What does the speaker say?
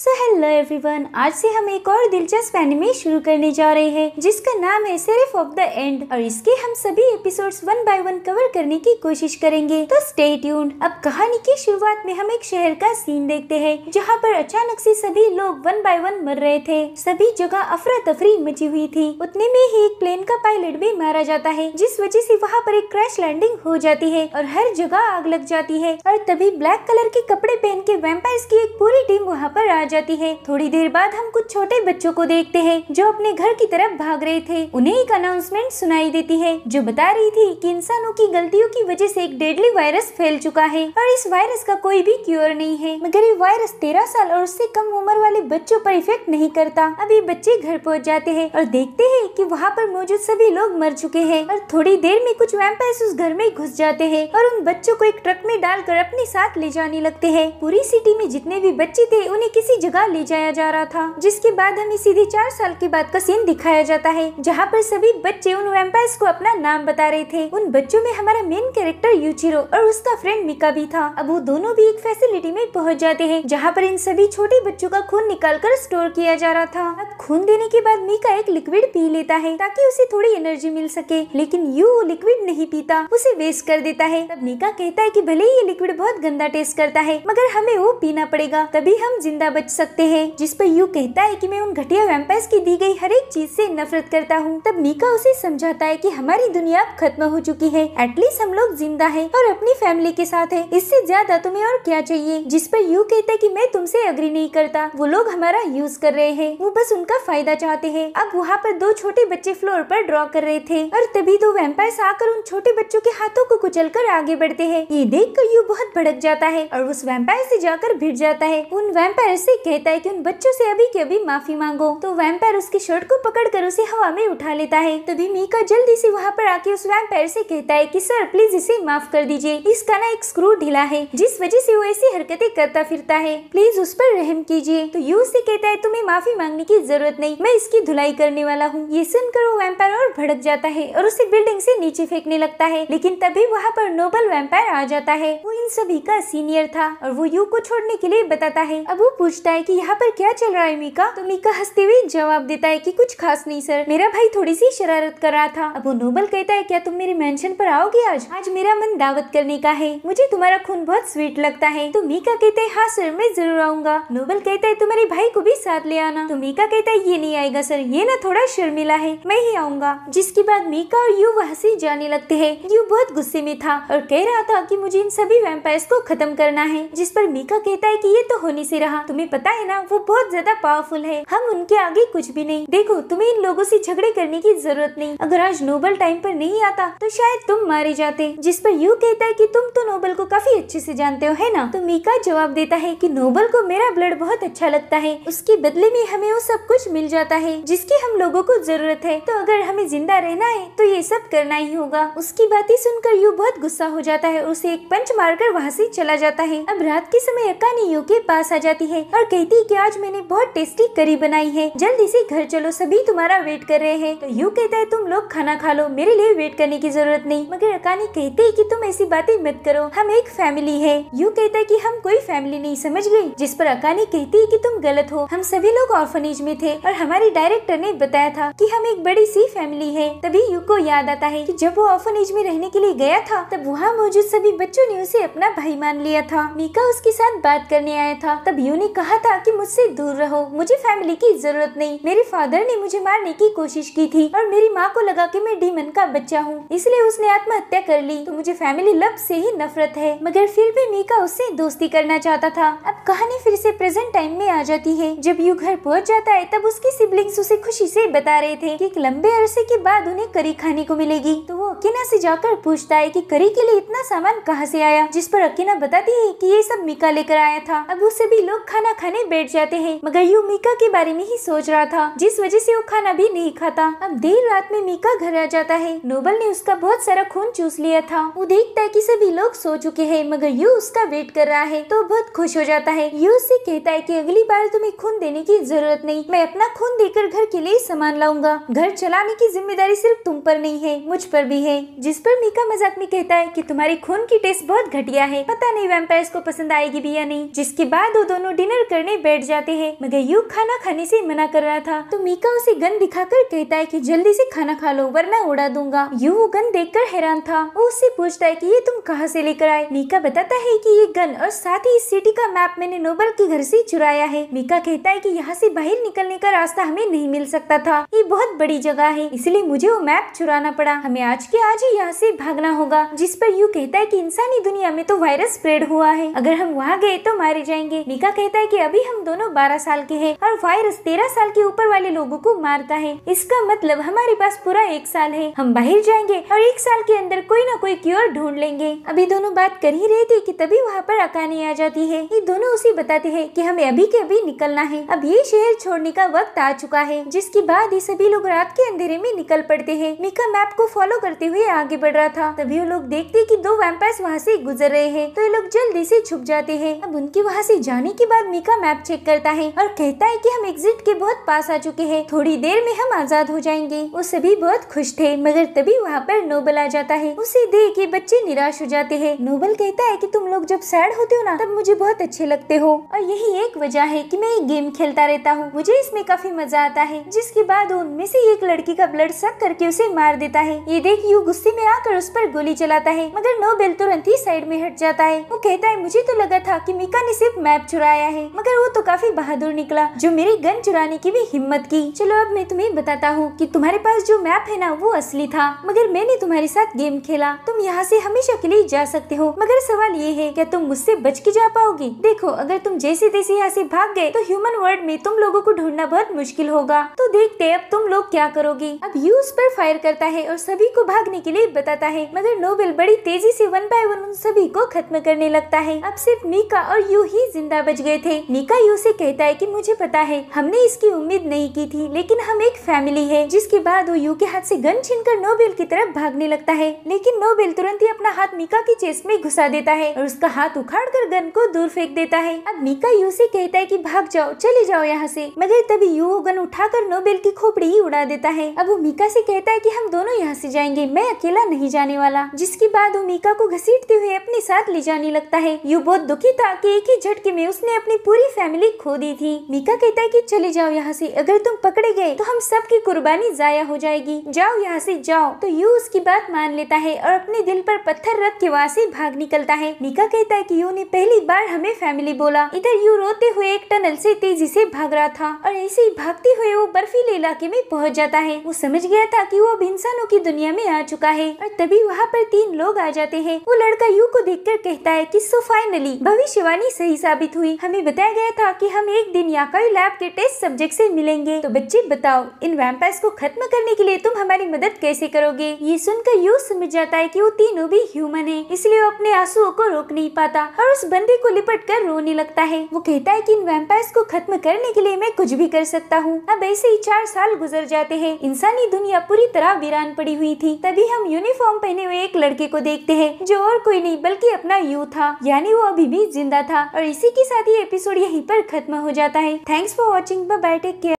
so hello everyone आज से हम एक और दिलचस्प एनिमे शुरू करने जा रहे हैं जिसका नाम है सिर्फ ऑफ द एंड और इसके हम सभी episodes one by one cover करने की कोशिश करेंगे तो स्टे ट्यून अब कहानी की शुरुआत में हम एक शहर का सीन देखते हैं जहाँ पर अचानक से सभी लोग वन बाय वन मर रहे थे सभी जगह अफरा तफरी मची हुई थी उतने में ही एक प्लेन का पायलट भी मारा जाता है जिस वजह से वहाँ पर एक क्रैश लैंडिंग हो जाती है और हर जगह आग लग जाती है और तभी ब्लैक कलर के कपड़े पहन के वेम्पायर की एक पूरी टीम वहाँ पर आ आ जाती है थोड़ी देर बाद हम कुछ छोटे बच्चों को देखते हैं जो अपने घर की तरफ भाग रहे थे उन्हें एक अनाउंसमेंट सुनाई देती है जो बता रही थी कि इंसानों की गलतियों की वजह से एक डेडली वायरस फैल चुका है और इस वायरस का कोई भी क्योर नहीं है मगर ये वायरस तेरह साल और उससे कम उम्र वाले बच्चों पर इफेक्ट नहीं करता अभी बच्चे घर पहुँच जाते हैं और देखते है की वहाँ पर मौजूद सभी लोग मर चुके हैं और थोड़ी देर में कुछ वैम्पायर्स उस घर में घुस जाते हैं और उन बच्चों को एक ट्रक में डालकर अपने साथ ले जाने लगते हैं पूरी सिटी में जितने भी बच्चे थे उन्हें किसी किसी जगह ले जाया जा रहा था जिसके बाद हमें सीधे चार साल के बाद का सीन दिखाया जाता है जहाँ पर सभी बच्चे उन वेम्पायर को अपना नाम बता रहे थे उन बच्चों में हमारा मेन कैरेक्टर यूचिरो और उसका फ्रेंड मिका भी था अब वो दोनों भी एक फैसिलिटी में पहुँच जाते हैं जहाँ पर इन सभी छोटे बच्चों का खून निकाल कर स्टोर किया जा रहा था अब खून देने के बाद मीका एक लिक्विड पी लेता है ताकि उसे थोड़ी एनर्जी मिल सके लेकिन यू लिक्विड नहीं पीता उसे वेस्ट कर देता है तब मीका कहता है की भले ही ये लिक्विड बहुत गंदा टेस्ट करता है मगर हमें वो पीना पड़ेगा तभी हम जिंदा बच सकते हैं जिस पर यू कहता है कि मैं उन घटिया वेम्पायर की दी गई हर एक चीज से नफरत करता हूँ तब मीका उसे समझाता है कि हमारी दुनिया अब खत्म हो चुकी है एटलीस्ट हम लोग जिंदा है और अपनी फैमिली के साथ है इससे ज्यादा तुम्हें और क्या चाहिए जिस पर यू कहता है कि मैं तुमसे अग्री नहीं करता वो लोग हमारा यूज कर रहे हैं वो बस उनका फायदा चाहते हैं अब वहाँ पर दो छोटे बच्चे फ्लोर पर ड्रॉ कर रहे थे और तभी दो वेम्पायर आकर उन छोटे बच्चों के हाथों को कुचल कर आगे बढ़ते हैं ये देख कर यू बहुत भड़क जाता है और उस वेम्पायर से जाकर भिड़ जाता है उन वेम्पायर से उसे कहता है कि उन बच्चों से अभी के अभी माफी मांगो तो वैम्पायर उसकी शर्ट को पकड़कर उसे हवा में उठा लेता है तभी तो मीका जल्दी से वहाँ पर आके उस वैम्पायर से कहता है कि सर प्लीज इसे माफ कर दीजिए इसका ना एक स्क्रू ढीला है जिस वजह से वो ऐसी हरकतें करता फिरता है प्लीज उस पर रहम कीजिए तो यू उसे कहता है तुम्हें माफी मांगने की जरूरत नहीं मैं इसकी धुलाई करने वाला हूँ ये सुनकर वो वैम्पायर और भड़क जाता है और उसे बिल्डिंग ऐसी नीचे फेंकने लगता है लेकिन तभी वहाँ पर नोबल वैम्पायर आ जाता है वो इन सभी का सीनियर था और वो यू को छोड़ने के लिए बताता है अब वो पूछ पूछता है कि यहाँ पर क्या चल रहा है मीका तो मीका हंसते हुए जवाब देता है कि कुछ खास नहीं सर मेरा भाई थोड़ी सी शरारत कर रहा था अब वो नोबल कहता है क्या तुम मेरे मेंशन पर आओगे आज आज मेरा मन दावत करने का है मुझे तुम्हारा खून बहुत स्वीट लगता है तो मीका कहते हैं हाँ सर मैं जरूर आऊंगा नोबल कहता है तुम्हारे भाई को भी साथ ले आना तो मीका कहता है ये नहीं आएगा सर ये ना थोड़ा शर्मिला है मैं ही आऊंगा जिसके बाद मीका और यू वहाँ से जाने लगते है यू बहुत गुस्से में था और कह रहा था की मुझे इन सभी वेम्पायर्स को खत्म करना है जिस पर मीका कहता है की ये तो होने से रहा तुम्हें पता है ना वो बहुत ज्यादा पावरफुल है हम उनके आगे कुछ भी नहीं देखो तुम्हें इन लोगों से झगड़े करने की जरूरत नहीं अगर आज नोबल टाइम पर नहीं आता तो शायद तुम मारे जाते जिस पर यू कहता है कि तुम तो नोबल को काफी अच्छे से जानते हो है ना तो मीका जवाब देता है कि नोबल को मेरा ब्लड बहुत अच्छा लगता है उसके बदले में हमें वो सब कुछ मिल जाता है जिसकी हम लोगो को जरूरत है तो अगर हमें जिंदा रहना है तो ये सब करना ही होगा उसकी बातें सुनकर यू बहुत गुस्सा हो जाता है उसे एक पंच मारकर वहाँ ऐसी चला जाता है अब रात के समय अक्का ने यू के पास आ जाती है और और कहती है कि आज मैंने बहुत टेस्टी करी बनाई है जल्द इसी घर चलो सभी तुम्हारा वेट कर रहे हैं तो यू कहता है तुम लोग खाना खा लो मेरे लिए वेट करने की जरूरत नहीं मगर अकानी कहती है की तुम ऐसी बातें मत करो हम एक फैमिली है यू कहता है की हम कोई फैमिली नहीं समझ गयी जिस पर अकानी कहती है की तुम गलत हो हम सभी लोग ऑर्फनेज में थे और हमारे डायरेक्टर ने बताया था की हम एक बड़ी सी फैमिली है तभी यू को याद आता है की जब वो ऑर्फनेज में रहने के लिए गया था तब वहाँ मौजूद सभी बच्चों ने उसे अपना भाई मान लिया था मीका उसके साथ बात करने आया था तब यू ने कहा कहा था कि मुझसे दूर रहो मुझे फैमिली की जरूरत नहीं मेरे फादर ने मुझे मारने की कोशिश की थी और मेरी माँ को लगा कि मैं डीमन का बच्चा हूँ इसलिए उसने आत्महत्या कर ली तो मुझे फैमिली लव से ही नफरत है मगर फिर भी मीका उससे दोस्ती करना चाहता था अब कहानी फिर से प्रेजेंट टाइम में आ जाती है जब यू घर पहुँच जाता है तब उसकी सिबलिंग्स उसे खुशी से बता रहे थे कि एक लंबे अरसे के बाद उन्हें करी खाने को मिलेगी तो वो अकीना से जाकर पूछता है कि करी के लिए इतना सामान कहाँ से आया जिस पर अकीना बताती है कि ये सब मीका लेकर आया था अब उसे भी लोग खाना खाना खाने बैठ जाते हैं मगर यू मीका के बारे में ही सोच रहा था जिस वजह से वो खाना भी नहीं खाता अब देर रात में मीका घर आ जाता है नोबल ने उसका बहुत सारा खून चूस लिया था वो देखता है की सभी लोग सो चुके हैं मगर यू उसका वेट कर रहा है तो बहुत खुश हो जाता है यू उससे कहता है की अगली बार तुम्हें खून देने की जरूरत नहीं मैं अपना खून देकर घर के लिए सामान लाऊंगा घर चलाने की जिम्मेदारी सिर्फ तुम पर नहीं है मुझ पर भी है जिस पर मीका मजाक में कहता है की तुम्हारी खून की टेस्ट बहुत घटिया है पता नहीं वेम्पायर को पसंद आएगी भी या नहीं जिसके बाद वो दोनों डिनर लेकर करने बैठ जाते हैं मगर यू खाना खाने से मना कर रहा था तो मीका उसे गन दिखाकर कहता है कि जल्दी से खाना खा लो वरना उड़ा दूंगा यू वो गन देखकर हैरान था वो उससे पूछता है कि ये तुम कहाँ से लेकर आए मीका बताता है कि ये गन और साथ ही इस सिटी का मैप मैंने नोबल के घर से चुराया है मीका कहता है कि यहाँ से बाहर निकलने का रास्ता हमें नहीं मिल सकता था ये बहुत बड़ी जगह है इसलिए मुझे वो मैप चुराना पड़ा हमें आज के आज ही यहाँ से भागना होगा जिस पर यू कहता है कि इंसानी दुनिया में तो वायरस स्प्रेड हुआ है अगर हम वहाँ गए तो मारे जाएंगे मीका कहता है कि अभी हम दोनों बारह साल के हैं और वायरस तेरह साल के ऊपर वाले लोगों को मारता है इसका मतलब हमारे पास पूरा एक साल है हम बाहर जाएंगे और एक साल के अंदर कोई ना कोई क्योर ढूंढ लेंगे अभी दोनों बात कर ही रहे थे की तभी वहाँ पर अकाने आ जाती है ये दोनों उसे बताते है की हमें अभी के अभी निकलना है अब ये शहर छोड़ने का वक्त आ चुका है जिसके बाद ये सभी लोग रात के अंधेरे में निकल पड़ते हैं मीका मैप को फॉलो करते हुए आगे बढ़ रहा था तभी वो लोग देखते कि दो वैम्पायर्स वहाँ से गुजर रहे हैं तो ये लोग जल्दी से छुप जाते हैं अब उनके वहाँ से जाने के बाद का मैप चेक करता है और कहता है कि हम एग्जिट के बहुत पास आ चुके हैं थोड़ी देर में हम आजाद हो जाएंगे वो सभी बहुत खुश थे मगर तभी वहाँ पर नोबल आ जाता है उसे देख के बच्चे निराश हो जाते हैं नोबल कहता है की तुम लोग जब सैड होते हो ना तब मुझे बहुत अच्छे लगते हो और यही एक वजह है की मैं ये गेम खेलता रहता हूँ मुझे इसमें काफी मजा आता है जिसके बाद उनमें से एक लड़की का ब्लड सक करके उसे मार देता है ये देख यू गुस्से में आकर उस पर गोली चलाता है मगर नोबेल तुरंत ही साइड में हट जाता है वो कहता है मुझे तो लगा था कि मीका ने सिर्फ मैप चुराया है मगर वो तो काफी बहादुर निकला जो मेरी गन चुराने की भी हिम्मत की चलो अब मैं तुम्हें बताता हूँ की तुम्हारे पास जो मैप है ना वो असली था मगर मैंने तुम्हारे साथ गेम खेला तुम यहाँ ऐसी हमेशा के लिए जा सकते हो मगर सवाल ये है क्या तुम मुझसे बच के जा पाओगी देखो अगर तुम जैसे तैसे यहाँ ऐसी भाग गए तो ह्यूमन वर्ल्ड में तुम लोगो को ढूंढना बहुत मुश्किल होगा तो देखते अब तुम लोग क्या करोगी अब यू उस पर फायर करता है और सभी को भागने के लिए बताता है मगर नोबेल बड़ी तेजी से वन बाय वन उन सभी को खत्म करने लगता है अब सिर्फ मीका और यू ही जिंदा बच गए थे निका यू से कहता है कि मुझे पता है हमने इसकी उम्मीद नहीं की थी लेकिन हम एक फैमिली है जिसके बाद वो यू के हाथ से गन छीन कर नोबेल की तरफ भागने लगता है लेकिन नोबेल तुरंत ही अपना हाथ मीका की चेस्ट में घुसा देता है और उसका हाथ उखाड़ कर गन को दूर फेंक देता है अब मीका यू से कहता है की भाग जाओ चले जाओ यहाँ से मगर तभी यू गन गन उठाकर नोबेल की खोपड़ी ही उड़ा देता है अब वो मीका से कहता है की हम दोनों यहाँ से जाएंगे मैं अकेला नहीं जाने वाला जिसके बाद वो मीका को घसीटते हुए अपने साथ ले जाने लगता है यू बहुत दुखी था की एक ही झटके में उसने अपनी पूरी फैमिली खो दी थी मीका कहता है कि चले जाओ यहाँ से अगर तुम पकड़े गए तो हम सब की कुर्बानी जाया हो जाएगी जाओ यहाँ से जाओ तो यू उसकी बात मान लेता है और अपने दिल पर पत्थर रख के वहाँ से भाग निकलता है मीका कहता है कि यू ने पहली बार हमें फैमिली बोला इधर यू रोते हुए एक टन टनल से तेजी से भाग रहा था और ऐसे ही भागते हुए वो बर्फीले इलाके में पहुंच जाता है वो समझ गया था कि वो अब इंसानों की दुनिया में आ चुका है और तभी वहाँ पर तीन लोग आ जाते हैं वो लड़का यू को कर कहता है की सो फाइनली भविष्यवाणी सही साबित हुई हमें बताया गया था की हम एक दिन याकाई लैब के टेस्ट सब्जेक्ट ऐसी मिलेंगे तो बच्चे बताओ इन वैम्पायर्स को खत्म करने के लिए तुम हमारी मदद कैसे करोगे ये सुनकर यू समझ जाता है की वो तीनों भी ह्यूमन है इसलिए वो अपने आंसुओं को रोक नहीं पाता और उस बंदी को लिपट कर रोने लगता है वो कहता है की इन वैम्पायर पास को खत्म करने के लिए मैं कुछ भी कर सकता हूँ अब ऐसे ही चार साल गुजर जाते हैं इंसानी दुनिया पूरी तरह वीरान पड़ी हुई थी तभी हम यूनिफॉर्म पहने हुए एक लड़के को देखते हैं जो और कोई नहीं बल्कि अपना यू था यानी वो अभी भी जिंदा था और इसी के साथ ही एपिसोड यहीं पर खत्म हो जाता है thanks for watching bye take care